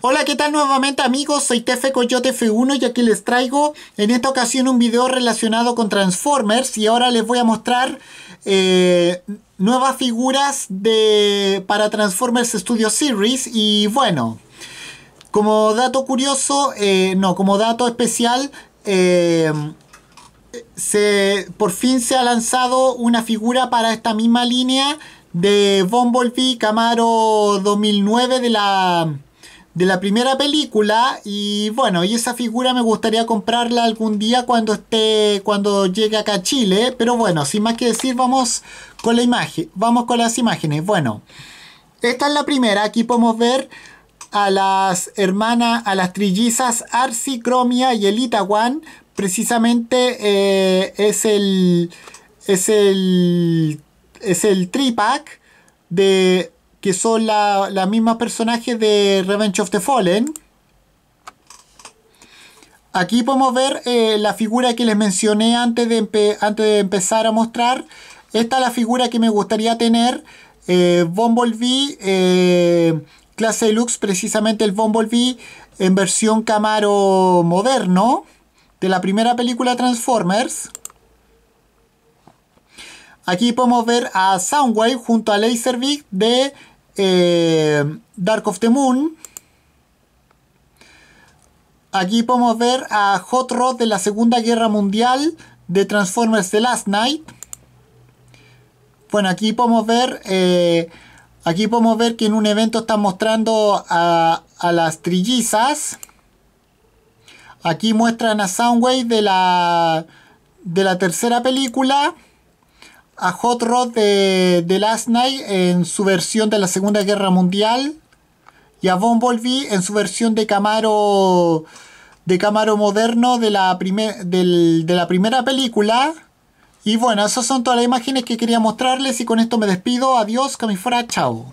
Hola, ¿qué tal nuevamente amigos? Soy Tefe Coyote F1 y aquí les traigo en esta ocasión un video relacionado con Transformers y ahora les voy a mostrar eh, nuevas figuras de, para Transformers Studio Series y bueno, como dato curioso, eh, no, como dato especial, eh, por fin se ha lanzado una figura para esta misma línea de Bumblebee Camaro 2009 de la de la primera película y bueno, y esa figura me gustaría comprarla algún día cuando esté cuando llegue acá a Chile, pero bueno, sin más que decir, vamos con la imagen, vamos con las imágenes. Bueno, esta es la primera, aquí podemos ver a las hermanas, a las trillizas Arcy, Cromia y Elita One, precisamente eh, es el es el es el tripack de que son las mismas personajes de Revenge of the Fallen. Aquí podemos ver eh, la figura que les mencioné antes de, antes de empezar a mostrar. Esta es la figura que me gustaría tener. Eh, Bumblebee, eh, clase deluxe, precisamente el Bumblebee en versión Camaro moderno de la primera película Transformers. Aquí podemos ver a Soundwave junto a Laserbeak de eh, Dark of the Moon. Aquí podemos ver a Hot Rod de la Segunda Guerra Mundial de Transformers The Last Night. Bueno, aquí podemos ver, eh, aquí podemos ver que en un evento están mostrando a, a las trillizas. Aquí muestran a Soundwave de la, de la tercera película a Hot Rod de, Last Night en su versión de la Segunda Guerra Mundial y a Bumblebee en su versión de Camaro de Camaro moderno de la, de la primera película. Y bueno, esas son todas las imágenes que quería mostrarles y con esto me despido. Adiós, que chao.